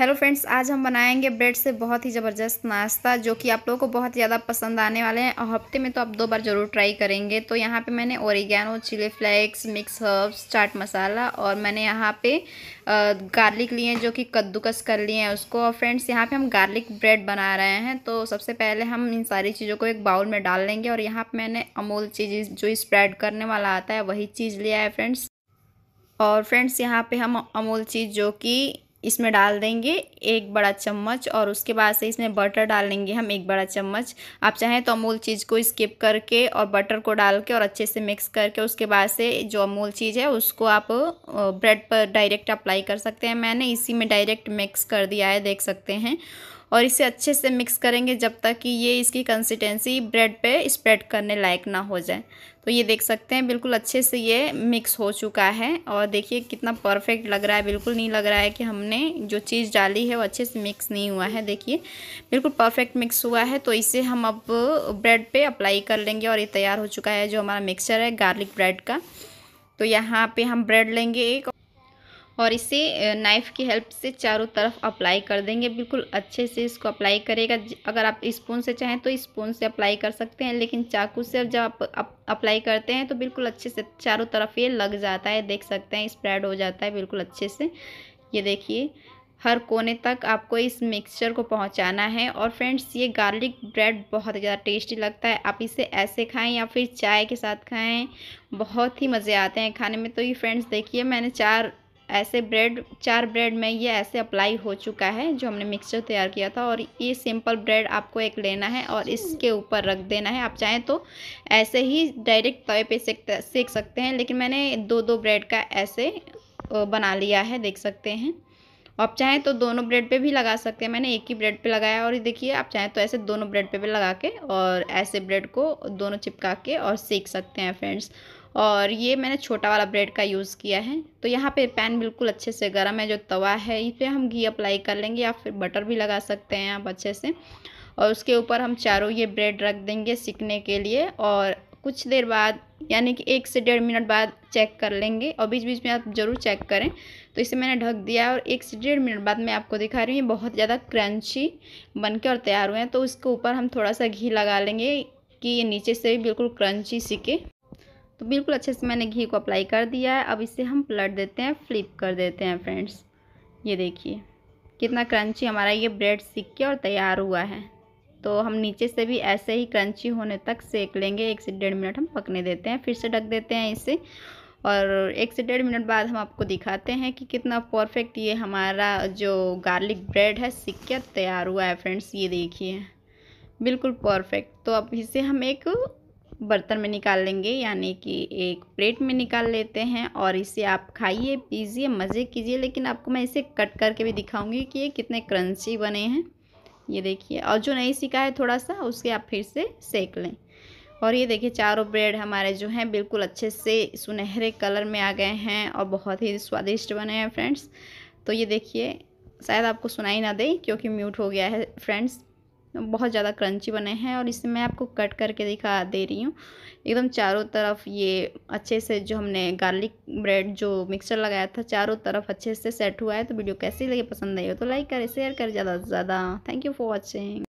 hello friends आज हम बनाएंगे ब्रेड से बहुत ही ज़बरदस्त नाश्ता जो कि आप लोगों को बहुत ज़्यादा पसंद आने वाले हैं और हफ्ते में तो आप दो बार ज़रूर ट्राई करेंगे तो यहाँ पे मैंने oregano chilli flakes mix herbs chaat masala और मैंने यहाँ पे गार्लिक लिए हैं जो कि कद्दूकस कर लिए हैं उसको और फ्रेंड्स यहाँ पर हम गार्लिक ब्रेड बना रहे हैं तो सबसे पहले हम इन सारी चीज़ों को एक बाउल में डाल लेंगे और यहाँ पर मैंने अमूल चीज़ जो स्प्रेड करने वाला आता है वही चीज़ लिया है फ्रेंड्स और फ्रेंड्स यहाँ पे हम अमूल चीज़ जो कि इसमें डाल देंगे एक बड़ा चम्मच और उसके बाद से इसमें बटर डालेंगे हम एक बड़ा चम्मच आप चाहें तो अमूल चीज़ को स्किप करके और बटर को डाल के और अच्छे से मिक्स करके उसके बाद से जो अमूल चीज़ है उसको आप ब्रेड पर डायरेक्ट अप्लाई कर सकते हैं मैंने इसी में डायरेक्ट मिक्स कर दिया है देख सकते हैं और इसे अच्छे से मिक्स करेंगे जब तक कि ये इसकी कंसिस्टेंसी ब्रेड पे स्प्रेड करने लायक ना हो जाए तो ये देख सकते हैं बिल्कुल अच्छे से ये मिक्स हो चुका है और देखिए कितना परफेक्ट लग रहा है बिल्कुल नहीं लग रहा है कि हमने जो चीज़ डाली है वो अच्छे से मिक्स नहीं हुआ है देखिए बिल्कुल परफेक्ट मिक्स हुआ है तो इसे हम अब ब्रेड पे अप्लाई कर लेंगे और ये तैयार हो चुका है जो हमारा मिक्सचर है गार्लिक ब्रेड का तो यहाँ पर हम ब्रेड लेंगे एक और इसे नाइफ़ की हेल्प से चारों तरफ अप्लाई कर देंगे बिल्कुल अच्छे से इसको अप्लाई करेगा अगर आप स्पून से चाहें तो स्पून से अप्लाई कर सकते हैं लेकिन चाकू से जब आप अप्लाई करते हैं तो बिल्कुल अच्छे से चारों तरफ ये लग जाता है देख सकते हैं स्प्रेड हो जाता है बिल्कुल अच्छे से ये देखिए हर कोने तक आपको इस मिक्सचर को पहुंचाना है और फ्रेंड्स ये गार्लिक ब्रेड बहुत ज़्यादा टेस्टी लगता है आप इसे ऐसे खाएं या फिर चाय के साथ खाएं बहुत ही मज़े आते हैं खाने में तो ये फ्रेंड्स देखिए मैंने चार ऐसे ब्रेड चार ब्रेड में ये ऐसे अप्लाई हो चुका है जो हमने मिक्सचर तैयार किया था और ये सिंपल ब्रेड आपको एक लेना है और इसके ऊपर रख देना है आप चाहें तो ऐसे ही डायरेक्ट तवे पे सेक सेक सकते हैं लेकिन मैंने दो दो ब्रेड का ऐसे बना लिया है देख सकते हैं आप चाहें तो दोनों ब्रेड पे भी लगा सकते हैं मैंने एक ही ब्रेड पे लगाया और ये देखिए आप चाहें तो ऐसे दोनों ब्रेड पे भी लगा के और ऐसे ब्रेड को दोनों चिपका के और सेक सकते हैं फ्रेंड्स और ये मैंने छोटा वाला ब्रेड का यूज़ किया है तो यहाँ पे पैन बिल्कुल अच्छे से गर्म है जो तवा है इस पर हम घी अप्लाई कर लेंगे या फिर बटर भी लगा सकते हैं आप अच्छे से और उसके ऊपर हम चारों ये ब्रेड रख देंगे सीखने के लिए और कुछ देर बाद यानी कि एक से डेढ़ मिनट बाद चेक कर लेंगे और बीच बीच में आप ज़रूर चेक करें तो इसे मैंने ढक दिया और एक से डेढ़ मिनट बाद मैं आपको दिखा रही हूँ ये बहुत ज़्यादा क्रंची के और तैयार हुए हैं तो उसके ऊपर हम थोड़ा सा घी लगा लेंगे कि ये नीचे से भी बिल्कुल क्रंची सीखे तो बिल्कुल अच्छे से मैंने घी को अप्लाई कर दिया है अब इसे हम पलट देते हैं फ्लिप कर देते हैं फ्रेंड्स ये देखिए कितना क्रंची हमारा ये ब्रेड सीख के और तैयार हुआ है तो हम नीचे से भी ऐसे ही क्रंची होने तक सेक लेंगे एक से डेढ़ मिनट हम पकने देते हैं फिर से ढक देते हैं इसे और एक से डेढ़ मिनट बाद हम आपको दिखाते हैं कि कितना परफेक्ट ये हमारा जो गार्लिक ब्रेड है सीख के तैयार हुआ है फ्रेंड्स ये देखिए बिल्कुल परफेक्ट तो अब इसे हम एक बर्तन में निकाल लेंगे यानी कि एक प्लेट में निकाल लेते हैं और इसे आप खाइए पीजिए मज़े कीजिए लेकिन आपको मैं इसे कट करके भी दिखाऊंगी कि ये कितने क्रंची बने हैं ये देखिए और जो नहीं सीखा है थोड़ा सा उसके आप फिर से सेक लें और ये देखिए चारों ब्रेड हमारे जो हैं बिल्कुल अच्छे से सुनहरे कलर में आ गए हैं और बहुत ही स्वादिष्ट बने हैं फ्रेंड्स तो ये देखिए शायद आपको सुनाई ना दे क्योंकि म्यूट हो गया है फ्रेंड्स बहुत ज़्यादा क्रंची बने हैं और इसे मैं आपको कट करके दिखा दे रही हूँ एकदम चारों तरफ ये अच्छे से जो हमने गार्लिक ब्रेड जो मिक्सचर लगाया था चारों तरफ अच्छे से सेट हुआ है तो वीडियो कैसी लगे पसंद आई हो तो लाइक करें शेयर करें ज़्यादा से ज़्यादा थैंक यू फॉर वॉचिंग